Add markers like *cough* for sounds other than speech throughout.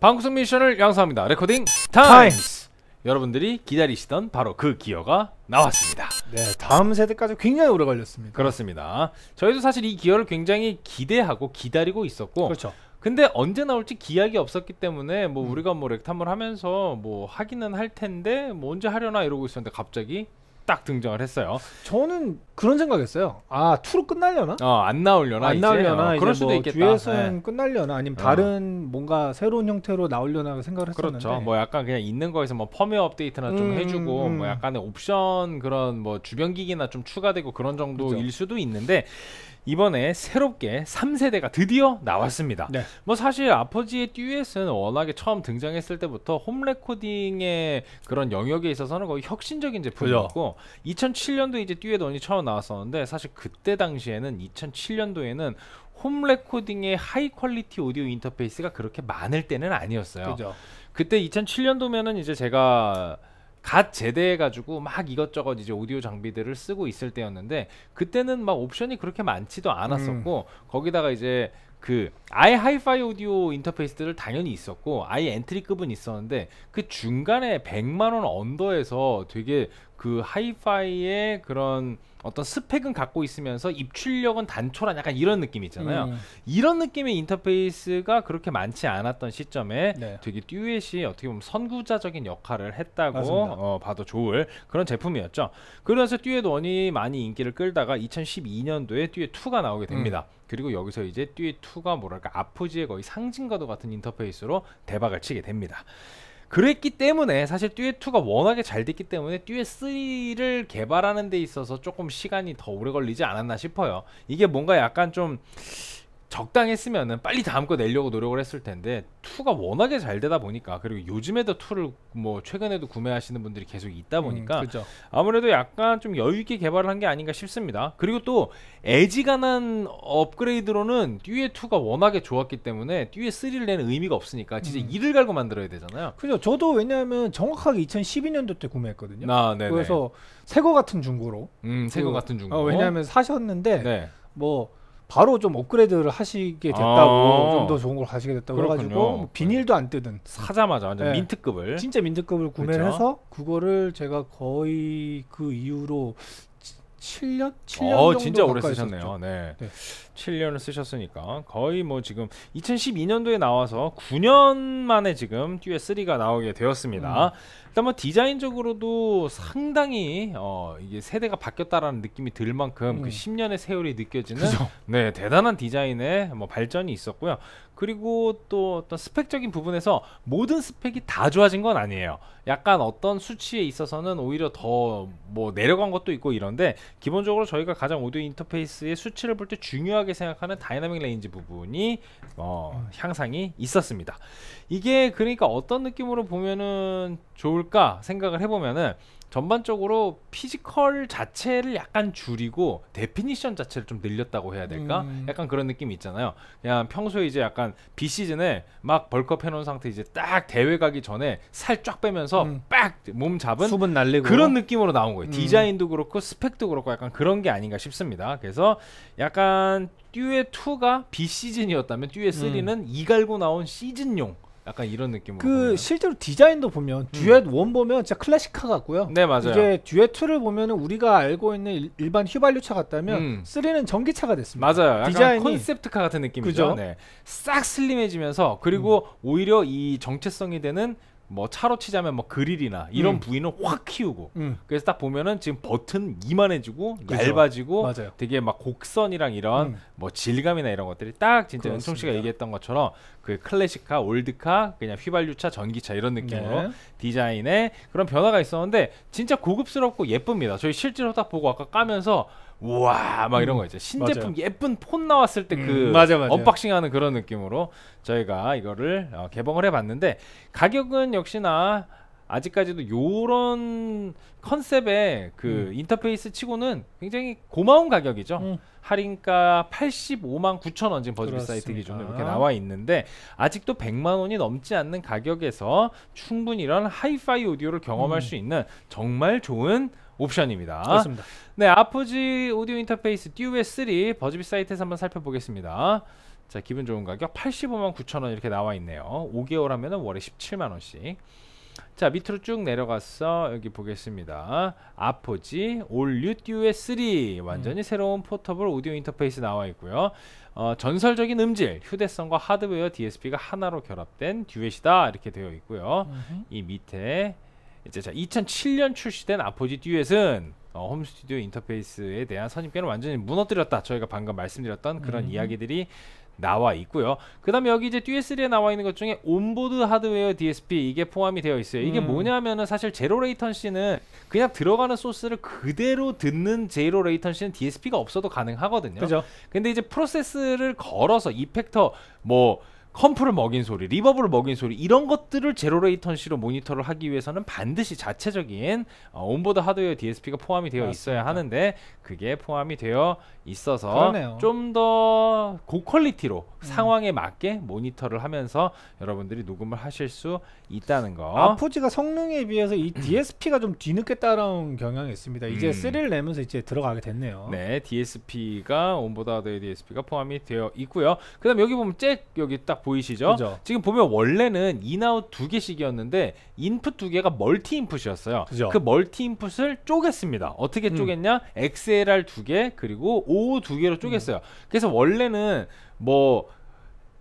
방송 미션을 양성합니다. 레코딩 타임스. 여러분들이 기다리시던 바로 그 기어가 나왔습니다. 네, 다음 세대까지 굉장히 오래 걸렸습니다. 그렇습니다. 저희도 사실 이 기어를 굉장히 기대하고 기다리고 있었고 그렇죠. 근데 언제 나올지 기약이 없었기 때문에 뭐 음. 우리가 뭐 렉탐을 하면서 뭐 하기는 할 텐데 뭐 언제 하려나 이러고 있었는데 갑자기 딱 등장을 했어요. 저는 그런 생각했어요. 아 투로 끝날려나? 어안 나올려나? 안 나올려나? 어, 그럴 수도 뭐 있겠다. 뒤에서는 네. 예. 끝날려나? 아니면 어. 다른 어. 뭔가 새로운 형태로 나올려나 생각을 했었는데. 그렇죠. 뭐 약간 그냥 있는 거에서 뭐 펌웨어 업데이트나 음, 좀 해주고 뭐 음. 뭐 약간의 옵션 그런 뭐 주변 기기나 좀 추가되고 그런 정도일 그렇죠. 수도 있는데 이번에 새롭게 3세대가 드디어 나왔습니다. 네. 뭐 사실 아버지의 듀엣은 워낙에 처음 등장했을 때부터 홈 레코딩의 그런 영역에 있어서는 거의 혁신적인 제품이었고 그죠 2007년도 이제 듀엣 원이 처음 나왔었는데 사실 그때 당시에는 2007년도에는 홈 레코딩의 하이 퀄리티 오디오 인터페이스가 그렇게 많을 때는 아니었어요. 그죠. 그때 2007년도면은 이제 제가 갓 제대해가지고 막 이것저것 이제 오디오 장비들을 쓰고 있을 때였는데 그때는 막 옵션이 그렇게 많지도 않았었고 음. 거기다가 이제 그 아예 하이파이 오디오 인터페이스들을 당연히 있었고 아예 엔트리급은 있었는데 그 중간에 100만 원 언더에서 되게 그 하이파이의 그런 어떤 스펙은 갖고 있으면서 입출력은 단촐한 약간 이런 느낌 있잖아요. 음. 이런 느낌의 인터페이스가 그렇게 많지 않았던 시점에 네. 되게 듀엣이 어떻게 보면 선구자적인 역할을 했다고 어, 봐도 좋을 그런 제품이었죠. 그러면서 듀엣 원이 많이 인기를 끌다가 2012년도에 듀엣 2가 나오게 됩니다. 음. 그리고 여기서 이제 듀엣 2가 뭐랄까 아프지의 거의 상징과도 같은 인터페이스로 대박을 치게 됩니다. 그랬기 때문에 사실 듀엣2가 워낙에 잘 됐기 때문에 듀엣3를 개발하는 데 있어서 조금 시간이 더 오래 걸리지 않았나 싶어요. 이게 뭔가 약간 좀 적당했으면은 빨리 다음 거 내려고 노력을 했을 텐데 투가 워낙에 잘 되다 보니까 그리고 요즘에도 투를 뭐 최근에도 구매하시는 분들이 계속 있다 음, 보니까 음, 그렇죠. 아무래도 약간 좀 여유 있게 개발을 한 게 아닌가 싶습니다. 그리고 또에지가난 업그레이드로는 듀에 투가 워낙에 좋았기 때문에 듀에 쓰리를 내는 의미가 없으니까 진짜 음. 이를 갈고 만들어야 되잖아요. 그죠. 저도 왜냐하면 정확하게 2012년도 때 구매했거든요. 아, 그래서 새 거 같은 중고로. 음, 새거 그, 같은 중고. 어, 왜냐하면 사셨는데 네. 뭐 바로 좀 업그레이드를 하시게 됐다고 아~ 좀더 좋은 걸 가시게 됐다고 그래가지고뭐 음. 비닐도 안 뜯은 사자마자 완전 네. 민트급을 진짜 민트급을 구매를 그렇죠? 해서 그거를 제가 거의 그 이후로 7년? 7년 어, 정도 진짜 오래 쓰셨네요. 네. 네. 7년을 쓰셨으니까 거의 뭐 지금 2012년도에 나와서 9년 만에 지금 듀엣 3가 나오게 되었습니다. 음. 일단 뭐 디자인적으로도 상당히 어 이게 세대가 바뀌었다라는 느낌이 들 만큼 그 음. 그 10년의 세월이 느껴지는 그죠? 네 대단한 디자인의 뭐 발전이 있었고요. 그리고 또 어떤 스펙적인 부분에서 모든 스펙이 다 좋아진 건 아니에요. 약간 어떤 수치에 있어서는 오히려 더 뭐 내려간 것도 있고 이런데 기본적으로 저희가 가장 오디오 인터페이스의 수치를 볼 때 중요하게 생각하는 다이나믹 레인지 부분이 어 음. 향상이 있었습니다. 이게 그러니까 어떤 느낌으로 보면은 좋을 뭘까 생각을 해보면은 전반적으로 피지컬 자체를 약간 줄이고 데피니션 자체를 좀 늘렸다고 해야 될까? 음. 약간 그런 느낌이 있잖아요. 그냥 평소에 이제 약간 비시즌에 막 벌크업 해놓은 상태 이제 딱 대회 가기 전에 살 쫙 빼면서 음. 빡몸 잡은 수분 날리고 그런 느낌으로 나온 거예요. 음. 디자인도 그렇고 스펙도 그렇고 약간 그런 게 아닌가 싶습니다. 그래서 약간 듀에 2가 비시즌이었다면 듀에 3는 음. 이갈고 나온 시즌용 약간 이런 느낌으로. 그 보면. 실제로 디자인도 보면 음. 듀엣 원 보면 진짜 클래식카 같고요. 네 맞아요. 이게 듀엣 2를 보면 우리가 알고 있는 일, 반 휘발유차 같다면 음. 쓰리는 전기차가 됐습니다. 맞아요. 디자인이 콘셉트카 같은 느낌이죠. 그죠? 네. 싹 슬림해지면서 그리고 음. 오히려 이 정체성이 되는 뭐 차로 치자면 뭐 그릴이나 이런 음. 부위는 확 키우고 음. 그래서 딱 보면은 지금 버튼 이만해지고 그렇죠. 얇아지고 맞아요. 되게 막 곡선이랑 이런 음. 뭐 질감이나 이런 것들이 딱 진짜 은총 씨가 얘기했던 것처럼 그 클래식카, 올드카, 그냥 휘발유차, 전기차 이런 느낌으로 네. 디자인에 그런 변화가 있었는데 진짜 고급스럽고 예쁩니다. 저희 실제로 딱 보고 아까 까면서 우와 막 이런 거 있죠 신제품 맞아요. 예쁜 폰 나왔을 때그 음, 그 언박싱하는 그런 느낌으로 저희가 이거를 어, 개봉을 해봤는데 가격은 역시나 아직까지도 요런 컨셉의 그 음. 인터페이스 치고는 굉장히 고마운 가격이죠. 음. 할인가 85만 9천 원 지금 버즈비 사이트 기준으로 이렇게 나와 있는데 아직도 100만 원이 넘지 않는 가격에서 충분히 이런 하이파이 오디오를 경험할 음. 수 있는 정말 좋은 옵션입니다. 그렇습니다. 네, 아프지 오디오 인터페이스 듀엣 3 버즈비 사이트에서 한번 살펴보겠습니다. 자, 기분 좋은 가격 85만 9천 원 이렇게 나와 있네요. 5개월 하면 월에 17만 원씩. 자, 밑으로 쭉 내려가서 여기 보겠습니다. 아포지 올류 듀엣 3 완전히 음. 새로운 포터블 오디오 인터페이스 나와 있고요. 어, 전설적인 음질, 휴대성과 하드웨어 DSP가 하나로 결합된 듀엣이다 이렇게 되어 있고요. 음흠. 이 밑에 이제 자 2007년 출시된 아포지 듀엣은 어, 홈스튜디오 인터페이스에 대한 선입견을 완전히 무너뜨렸다 저희가 방금 말씀드렸던 그런 음. 이야기들이 나와 있고요. 그 다음에 여기 이제 듀엣3에 나와 있는 것 중에 온보드 하드웨어 DSP 이게 포함이 되어 있어요. 이게 음. 뭐냐면은 사실 제로 레이턴시는 그냥 들어가는 소스를 그대로 듣는 제로 레이턴시는 DSP가 없어도 가능하거든요. 그죠. 근데 이제 프로세스를 걸어서 이펙터 뭐 컴프를 먹인 소리, 리버브를 먹인 소리 이런 것들을 제로 레이턴시로 모니터를 하기 위해서는 반드시 자체적인 어, 온보드 하드웨어 DSP가 포함이 되어 있어야 맞습니다. 하는데 그게 포함이 되어 있어서 좀 더 고퀄리티로 음. 상황에 맞게 모니터를 하면서 여러분들이 녹음을 하실 수 있다는 거. 아포지가 성능에 비해서 이 *clears throat* DSP가 좀 뒤늦게 따라온 경향이 있습니다. 이제 음. 3를 내면서 이제 들어가게 됐네요. 네, DSP가 온보드 하드웨어 DSP가 포함이 되어 있고요. 그다음 여기 보면 잭 여기 딱 보이시죠? 그죠. 지금 보면 원래는 인아웃 두 개씩이었는데 인풋 두 개가 멀티 인풋이었어요. 그죠. 그 멀티 인풋을 쪼갰습니다. 어떻게 음. 쪼갰냐? 음. XLR 두 개, 그리고 OO 두 개로 쪼갰어요. 음. 그래서 원래는 뭐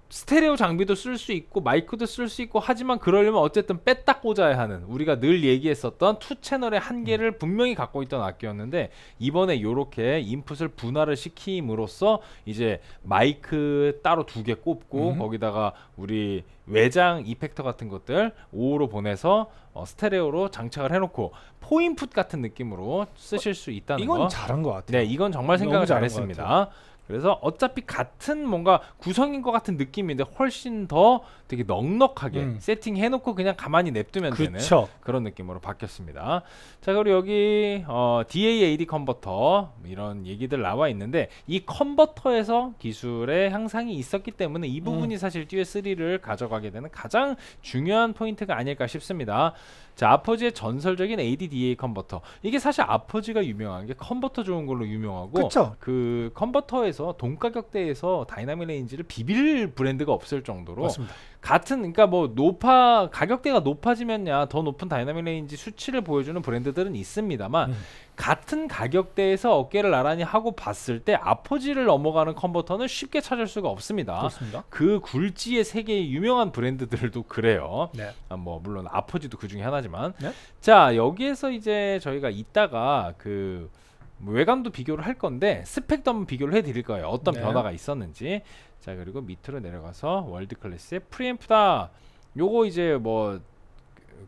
스테레오 장비도 쓸 수 있고 마이크도 쓸 수 있고 하지만 그러려면 어쨌든 뺐다 꽂아야 하는 우리가 늘 얘기했었던 투 채널의 한계를 음. 분명히 갖고 있던 악기였는데 이번에 요렇게 인풋을 분할을 시킴으로써 이제 마이크 따로 두 개 꼽고 음. 거기다가 우리 외장 이펙터 같은 것들 5로 보내서 어, 스테레오로 장착을 해놓고 포인풋 같은 느낌으로 쓰실 수 있다는 이건 거. 이건 잘한 것 같아요. 네, 이건 정말 생각을 잘했습니다. 그래서 어차피 같은 뭔가 구성인 것 같은 느낌인데 훨씬 더 되게 넉넉하게 음. 세팅해놓고 그냥 가만히 냅두면 그쵸. 되는 그런 느낌으로 바뀌었습니다. 자 그리고 여기 어, DAAD 컨버터 뭐 이런 얘기들 나와 있는데 이 컨버터에서 기술의 향상이 있었기 때문에 이 부분이 음. 사실 듀엣 3를 가져가게 되는 가장 중요한 포인트가 아닐까 싶습니다. 자 아포지의 전설적인 ADDA 컨버터 이게 사실 아포지가 유명한 게 컨버터 좋은 걸로 유명하고 그쵸. 그 컨버터에서 시장에서 돈 가격대에서 다이나믹 레인지를 비빌 브랜드가 없을 정도로 맞습니다. 같은 그러니까 뭐 높아 가격대가 높아지면야 더 높은 다이나믹 레인지 수치를 보여주는 브랜드들은 있습니다만 음. 같은 가격대에서 어깨를 나란히 하고 봤을 때 아포지를 넘어가는 컨버터는 쉽게 찾을 수가 없습니다. 그렇습니다. 그 굴지의 세계의 유명한 브랜드들도 그래요. 네. 아, 뭐 물론 아포지도 그 중에 하나지만 네? 자 여기에서 이제 저희가 이따가 그뭐 외관도 비교를 할 건데 스펙도 한번 비교를 해드릴 거예요. 어떤 네. 변화가 있었는지. 자 그리고 밑으로 내려가서 월드 클래스의 프리앰프다. 요거 이제 뭐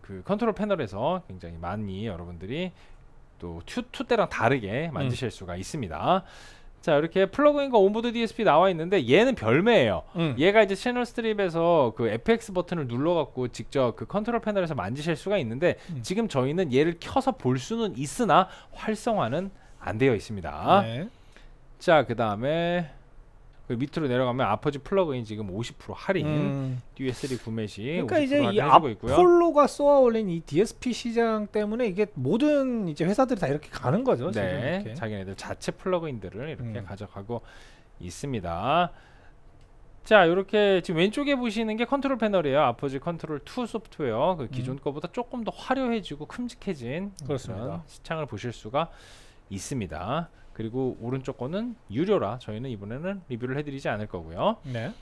그 컨트롤 패널에서 굉장히 많이 여러분들이 또 튜2 때랑 다르게 음. 만드실 음. 수가 있습니다. 자 이렇게 플러그인과 온보드 DSP 나와 있는데 얘는 별매예요. 음. 얘가 이제 채널 스트립에서 그 FX 버튼을 눌러갖고 직접 그 컨트롤 패널에서 만지실 수가 있는데 음. 지금 저희는 얘를 켜서 볼 수는 있으나 활성화는 안 되어 있습니다. 네. 자, 그 다음에 그 밑으로 내려가면 아퍼지 플러그인 지금 50% 할인 음. USB 구매 시 그러니까 이제 이 아폴로가 쏘아 올린 이 DSP 시장 때문에 이게 모든 이제 회사들이 다 이렇게 가는 거죠. 네, 이렇게. 자기네들 자체 플러그인들을 이렇게 음. 가져가고 있습니다. 자, 이렇게 지금 왼쪽에 보시는 게 컨트롤 패널이에요. 아퍼지 컨트롤 2 소프트웨어 그 기존 음. 거보다 조금 더 화려해지고 큼직해진 그렇습니다. 시창을 보실 수가 있습니다. 그리고 오른쪽 거는 유료라 저희는 이번에는 리뷰를 해드리지 않을 거고요. 네.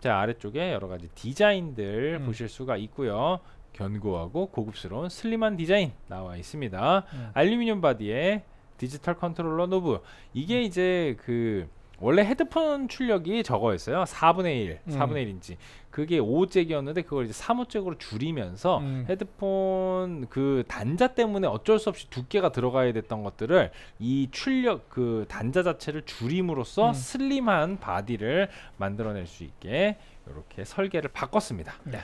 자 아래쪽에 여러 가지 디자인들 음. 보실 수가 있고요. 견고하고 고급스러운 슬림한 디자인 나와 있습니다. 음. 알루미늄 바디에 디지털 컨트롤러 노브 이게 음. 이제 그 원래 헤드폰 출력이 저거였어요. 4분의 1, 4분의 음. 1인치. 그게 5잭이었는데 그걸 이제 3호잭으로 줄이면서 음. 헤드폰 그 단자 때문에 어쩔 수 없이 두께가 들어가야 됐던 것들을 이 출력 그 단자 자체를 줄임으로써 음. 슬림한 바디를 만들어낼 수 있게 이렇게 설계를 바꿨습니다. 네.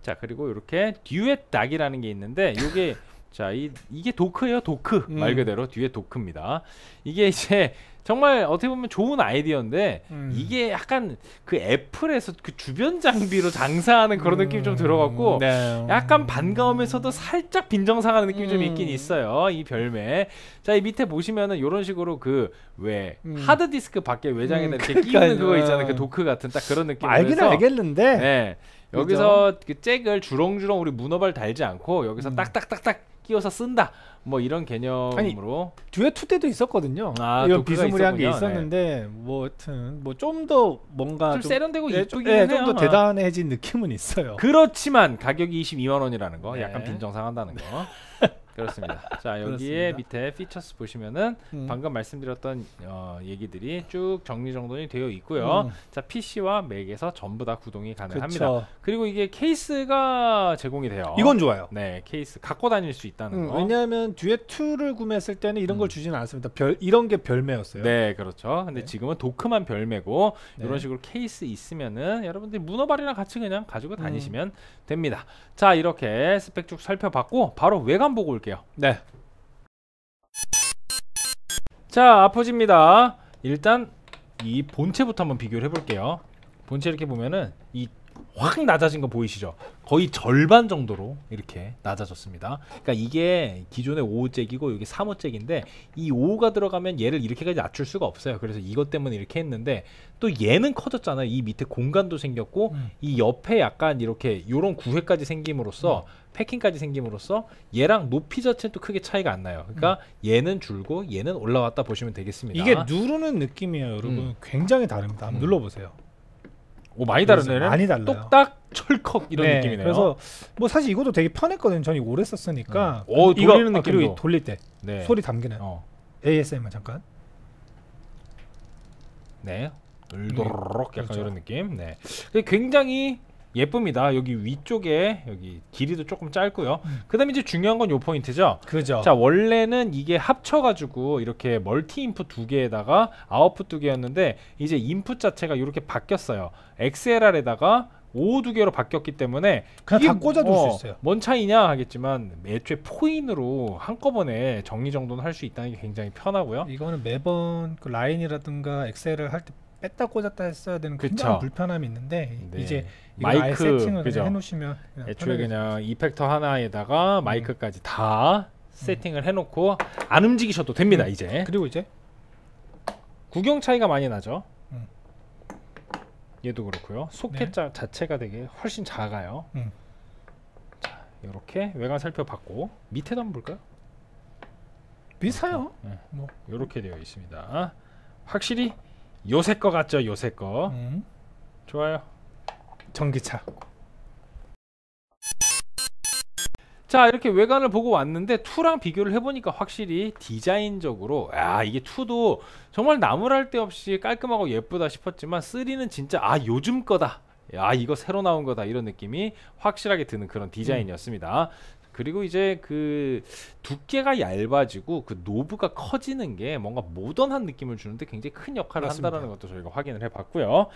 자 그리고 이렇게 듀엣 닥이라는 게 있는데 이게 *laughs* 자, 이, 이게 도크예요, 도크. 음. 말 그대로 뒤에 도크입니다. 이게 이제 정말 어떻게 보면 좋은 아이디어인데 음. 이게 약간 그 애플에서 그 주변 장비로 장사하는 그런 음. 느낌이 좀들어갖고 네. 약간 반가움에서도 살짝 빈정상하는 느낌이 좀 음. 있긴 있어요. 이 별매. 자, 이 밑에 보시면은 이런 식으로 그왜 음. 하드 디스크 밖에 외장에다 음, 이렇게 그러니까 끼우는 그거 있잖아요. 그 어. 도크 같은 딱 그런 느낌. 알긴 해 알겠는데. 네. 여기서 그그 잭을 주렁주렁 우리 문어발 달지 않고 여기서 딱딱딱딱 끼워서 쓴다. 뭐 이런 개념으로 아니, 듀엣 2 때도 있었거든요. 아, 이런 비스무리한 게 있었는데 네. 뭐 하여튼 뭐 좀 더 뭔가 좀, 좀 세련되고 예, 이쁘긴 예, 좀더 어. 대단해진 느낌은 있어요. 그렇지만 가격이 22만 원이라는 거, 네. 약간 빈정상한다는 거. *laughs* 그렇습니다. 자 *laughs* 여기에 그렇습니다. 밑에 피처스 보시면은 음. 방금 말씀드렸던 어, 얘기들이 쭉 정리정돈이 되어 있고요. 음. 자 PC와 맥에서 전부 다 구동이 가능합니다. 그쵸. 그리고 이게 케이스가 제공이 돼요. 이건 좋아요. 네 케이스 갖고 다닐 수 있다는 음, 거. 왜냐하면 듀엣 2를 구매했을 때는 이런 음. 걸 주지는 않습니다. 별 이런 게 별매였어요. 네 그렇죠. 근데 네. 지금은 도크만 별매고 네. 이런 식으로 케이스 있으면은 여러분들이 문어발이랑 같이 그냥 가지고 음. 다니시면 됩니다. 자 이렇게 스펙 쭉 살펴봤고 바로 외관 보고 올게요. 갈게요 네. 자 아포지입니다 일단 이 본체부터 한번 비교를 해볼게요 본체 이렇게 보면은 이확 낮아진 거 보이시죠? 거의 절반 정도로 이렇게 낮아졌습니다. 그러니까 이게 기존의 5호잭이고 여기 3호잭인데 이 5호가 들어가면 얘를 이렇게까지 낮출 수가 없어요. 그래서 이것 때문에 이렇게 했는데 또 얘는 커졌잖아요. 이 밑에 공간도 생겼고 음. 이 옆에 약간 이렇게 요런 구획까지 생김으로써 음. 패킹까지 생김으로써 얘랑 높이 자체는 또 크게 차이가 안 나요. 그러니까 음. 얘는 줄고 얘는 올라왔다 보시면 되겠습니다. 이게 누르는 느낌이에요, 여러분. 음. 굉장히 다릅니다. 한번 음. 눌러보세요. 오 많이 다르네. 많이 달라요. 똑딱 철컥 이런 네, 느낌이네요. 그래서 뭐 사실 이것도 되게 편했거든요. 전이 오래 썼으니까. 음. 오 돌리는 이거, 아, 느낌도. 아, 돌릴 때 네. 소리 담기는. 어. ASMR 잠깐. 네. 돌도록 네. 약간 그렇죠. 이런 느낌. 네. 굉장히 예쁩니다. 여기 위쪽에 여기 길이도 조금 짧고요. 음. 그다음 이제 중요한 건 요 포인트죠. 그죠. 자 원래는 이게 합쳐가지고 이렇게 멀티 인풋 두 개에다가 아웃풋 두 개였는데 이제 인풋 자체가 이렇게 바뀌었어요. XLR에다가 5두 개로 바뀌었기 때문에 그냥 다 꽂아둘 어, 수 있어요. 뭔 차이냐 하겠지만 애초에 포인으로 한꺼번에 정리 정돈할 수 있다는 게 굉장히 편하고요. 이거는 매번 그 라인이라든가 엑셀을 할때 뺐다 꽂았다 했어야 되는 굉 그쵸. 불편함이 있는데 네. 이제 마이크 세팅을 해놓으시면 애초에 그냥 이펙터 하나에다가 음. 마이크까지 다 음. 세팅을 해놓고 안 움직이셔도 됩니다 음. 이제 그리고 이제 구경 차이가 많이 나죠 음. 얘도 그렇고요 소켓 네. 자체가 되게 훨씬 작아요 음. 자 이렇게 외관 살펴봤고 밑에도 한번 볼까요? 비슷해요 네. 뭐 이렇게 되어 있습니다 확실히 요새 거 같죠 요새 거 음. 좋아요 전기차 자 이렇게 외관을 보고 왔는데 2랑 비교를 해보니까 확실히 디자인적으로 아 이게 2도 정말 나무랄 데 없이 깔끔하고 예쁘다 싶었지만 3는 진짜 아 요즘 거다 아 이거 새로 나온 거다 이런 느낌이 확실하게 드는 그런 디자인이었습니다 음. 그리고 이제 그 두께가 얇아지고 그 노브가 커지는 게 뭔가 모던한 느낌을 주는데 굉장히 큰 역할을 맞습니다. 한다는 것도 저희가 확인을 해봤고요.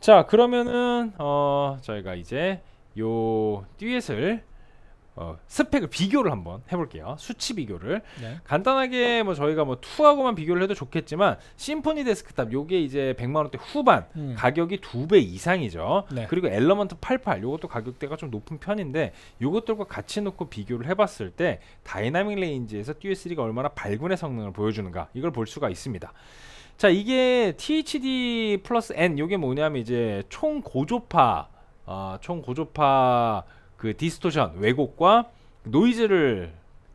자 그러면은 어 저희가 이제 요 듀엣을 어, 스펙을 비교를 한번 해볼게요. 수치 비교를 네. 간단하게 뭐 저희가 뭐 투하고만 비교를 해도 좋겠지만 심포니 데스크탑 요게 이제 100만 원대 후반 음. 가격이 두 배 이상이죠. 네. 그리고 엘러먼트 88 요것도 가격대가 좀 높은 편인데 요것들과 같이 놓고 비교를 해봤을 때 다이나믹 레인지에서 d s 3가 얼마나 발군의 성능을 보여주는가 이걸 볼 수가 있습니다. 자 이게 THD 플러스 N 요게 뭐냐면 이제 총 고조파 어, 총 고조파 그 디스토션 왜곡과 노이즈를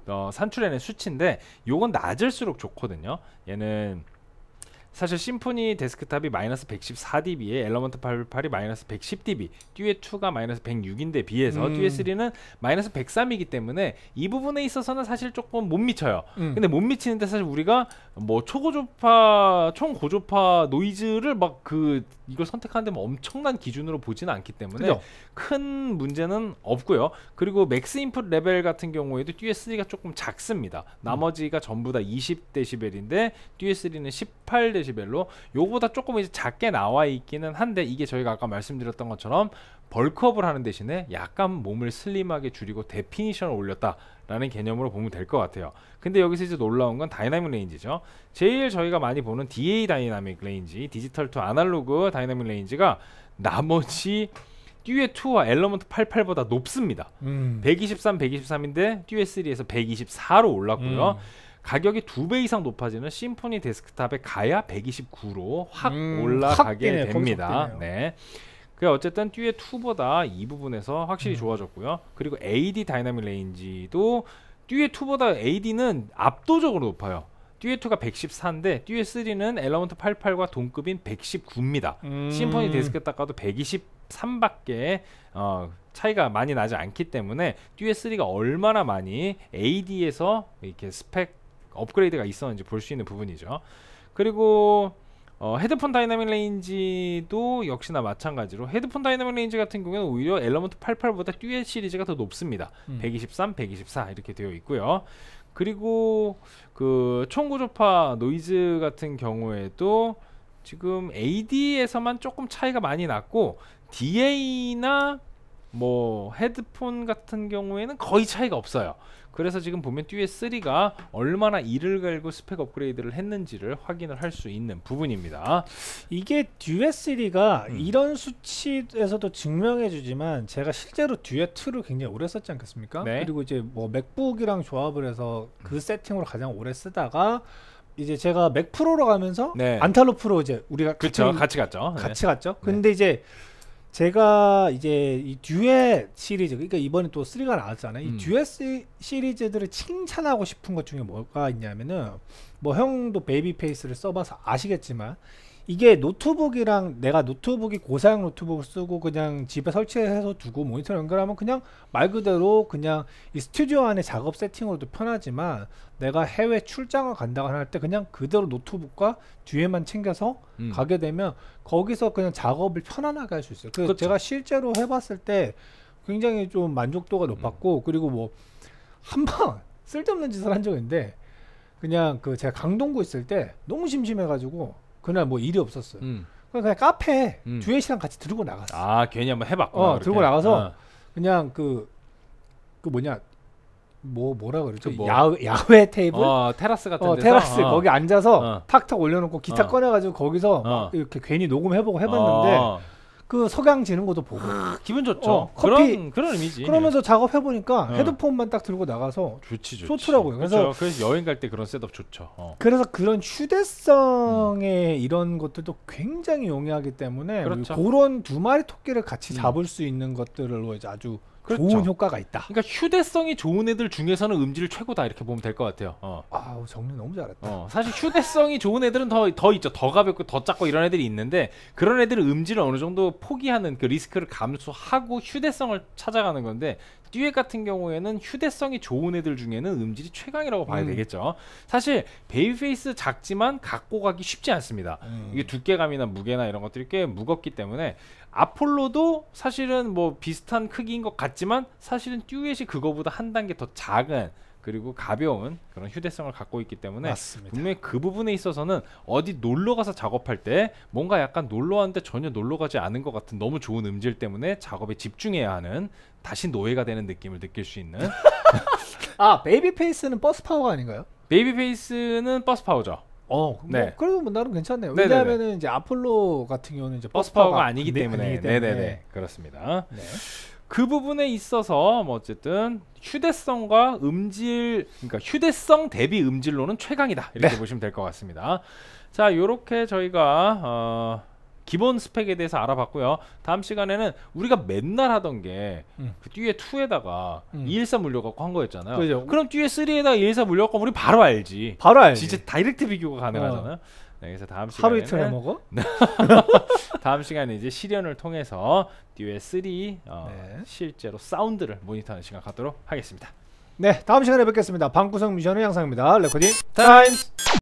어, 산출해낸 수치인데 요건 낮을수록 좋거든요 얘는 사실 심포니 데스크탑이 마이너스 114dB에 엘러먼트 88이 마이너스 110dB 듀에 2가 마이너스 106인데 비해서 음. 듀에 3는 마이너스 103이기 때문에 이 부분에 있어서는 사실 조금 못 미쳐요 음. 근데 못 미치는데 사실 우리가 뭐 초고조파 총고조파 노이즈를 막그 이걸 선택하는데 뭐 엄청난 기준으로 보지는 않기 때문에 그죠? 큰 문제는 없고요. 그리고 맥스 인풋 레벨 같은 경우에도 d s 3가 조금 작습니다. 나머지가 음. 전부 다 20dB인데 d s 3는 18dB로 요보다 조금 이제 작게 나와 있기는 한데 이게 저희가 아까 말씀드렸던 것처럼 벌크업을 하는 대신에 약간 몸을 슬림하게 줄이고 데피니션을 올렸다라는 개념으로 보면 될 것 같아요. 근데 여기서 이제 놀라운 건 다이나믹 레인지죠. 제일 저희가 많이 보는 DA 다이나믹 레인지, 디지털 투 아날로그 다이나믹 레인지가 나머지 듀엣 2와 엘러먼트 88보다 높습니다. 음. 123, 123인데 듀엣 3에서 124로 올랐고요. 음. 가격이 두 배 이상 높아지는 심포니 데스크탑에 가야 129로 확 음, 올라가게 확 됩니다. 네. 그게 어쨌든 듀엣 2보다 이 부분에서 확실히 음. 좋아졌고요. 그리고 AD 다이나믹 레인지도 듀엣 2보다 AD는 압도적으로 높아요. 듀엣 2가 114인데 듀엣 3는 엘라먼트 88과 동급인 119입니다. 음. 심포니 데스크 닦아도 123밖에 어, 차이가 많이 나지 않기 때문에 듀엣 3가 얼마나 많이 AD에서 이렇게 스펙 업그레이드가 있었는지 볼 수 있는 부분이죠. 그리고 어, 헤드폰 다이나믹 레인지도 역시나 마찬가지로 헤드폰 다이나믹 레인지 같은 경우는 에 오히려 엘러먼트 88보다 듀엣 시리즈가 더 높습니다. 음. 123, 124 이렇게 되어 있고요. 그리고 그 총구조파 노이즈 같은 경우에도 지금 AD에서만 조금 차이가 많이 났고 DA나 뭐 헤드폰 같은 경우에는 거의 차이가 없어요. 그래서 지금 보면 듀엣 3가 얼마나 이를 갈고 스펙 업그레이드를 했는지를 확인을 할 수 있는 부분입니다. 이게 듀엣 3가 음. 이런 수치에서도 증명해주지만 제가 실제로 듀엣 2를 굉장히 오래 썼지 않겠습니까? 네. 그리고 이제 뭐 맥북이랑 조합을 해서 그 음. 세팅으로 가장 오래 쓰다가 이제 제가 맥 프로로 가면서 네. 안탈로 프로 이제 우리가 그쵸, 같이, 같이 갔죠. 같이 네. 갔죠. 근데 네. 이제 제가 이제 이 듀엣 시리즈 그러니까 이번에 또 3가 나왔잖아요. 음. 이 듀엣 시리즈들을 칭찬하고 싶은 것 중에 뭐가 있냐면은 뭐 형도 베이비 페이스를 써봐서 아시겠지만 이게 노트북이랑 내가 노트북이 고사양 노트북을 쓰고 그냥 집에 설치해서 두고 모니터 연결하면 그냥 말 그대로 그냥 이 스튜디오 안에 작업 세팅으로도 편하지만 내가 해외 출장을 간다거나 할 때 그냥 그대로 노트북과 뒤에만 챙겨서 음. 가게 되면 거기서 그냥 작업을 편안하게 할 수 있어요. 그 그렇죠. 제가 실제로 해봤을 때 굉장히 좀 만족도가 높았고 음. 그리고 뭐 한번 쓸데없는 짓을 한 적인데 그냥 그 제가 강동구 있을 때 너무 심심해가지고 그날 뭐 일이 없었어요. 음. 그냥 카페 음. 주혜 씨랑 같이 들고 나갔어. 아 괜히 한번 해봤구나. 어, 들고 나가서 어. 그냥 그, 그 뭐냐 뭐 뭐라 그러죠? 그 뭐. 야외, 야외 테이블? 어, 테라스 같은 어, 데서 테라스 어. 거기 앉아서 어. 탁탁 올려놓고 기타 어. 꺼내가지고 거기서 어. 이렇게 괜히 녹음해보고 해봤는데 그 석양 지는 것도 보고 아, 기분 좋죠. 어, 커피 그런, 그런 의미지. 그러면서 네. 작업해 보니까 어. 헤드폰만 딱 들고 나가서 좋지, 좋지. 좋더라고요. 그래서 그렇죠. 그래서 여행 갈 때 그런 셋업 좋죠. 어. 그래서 그런 휴대성의 음. 이런 것들도 굉장히 용이하기 때문에 그렇죠. 그런 두 마리 토끼를 같이 음. 잡을 수 있는 것들을 이제 아주 그렇죠. 좋은 효과가 있다. 그러니까 휴대성이 좋은 애들 중에서는 음질 최고다 이렇게 보면 될 것 같아요. 어. 아 정리 너무 잘했다. 어, 사실 휴대성이 좋은 애들은 더 더 있죠. 더 가볍고 더 작고 이런 애들이 있는데 그런 애들은 음질을 어느 정도 포기하는 그 리스크를 감수하고 휴대성을 찾아가는 건데 듀엣 같은 경우에는 휴대성이 좋은 애들 중에는 음질이 최강이라고 봐야 음. 되겠죠. 사실 베이페이스 작지만 갖고 가기 쉽지 않습니다. 음. 이게 두께감이나 무게나 이런 것들이 꽤 무겁기 때문에 아폴로도 사실은 뭐 비슷한 크기인 것 같지만 사실은 듀엣이 그거보다 한 단계 더 작은 그리고 가벼운 그런 휴대성을 갖고 있기 때문에 맞습니다. 분명히 그 부분에 있어서는 어디 놀러 가서 작업할 때 뭔가 약간 놀러 왔는데 전혀 놀러 가지 않은 것 같은 너무 좋은 음질 때문에 작업에 집중해야 하는 다시 노예가 되는 느낌을 느낄 수 있는 *laughs* 아 베이비 페이스는 버스 파워가 아닌가요? 베이비 페이스는 버스 파워죠. 어, 뭐 네. 뭐 그래도 뭐 나름 괜찮네요. 네, 네, 네. 왜냐하면은 이제 아폴로 같은 경우는 이제 버스 파워가 아니기 때문에. 때문에. 네네네. 그렇습니다. 네. 그 부분에 있어서 뭐 어쨌든 휴대성과 음질 그러니까 휴대성 대비 음질로는 최강이다 이렇게 네. 보시면 될 것 같습니다 자 요렇게 저희가 어, 기본 스펙에 대해서 알아봤고요 다음 시간에는 우리가 맨날 하던 게그 음. 듀에 그 2에다가 음. 214 물려갖고 한 거였잖아요 그죠. 그럼 듀에 3에다가 214 물려갖고 우리 바로 알지 바로 알지 진짜 다이렉트 비교가 가능하잖아요 어. 네, 그래서 다음 시간에 하루 이틀에 먹어? *laughs* 네. 다음 시간에 이제 실현을 통해서 듀엣 3 어, 네. 실제로 사운드를 모니터하는 시간 갖도록 하겠습니다. 네, 다음 시간에 뵙겠습니다. 방구석 미션의 양상입니다. 레코딩 타임스.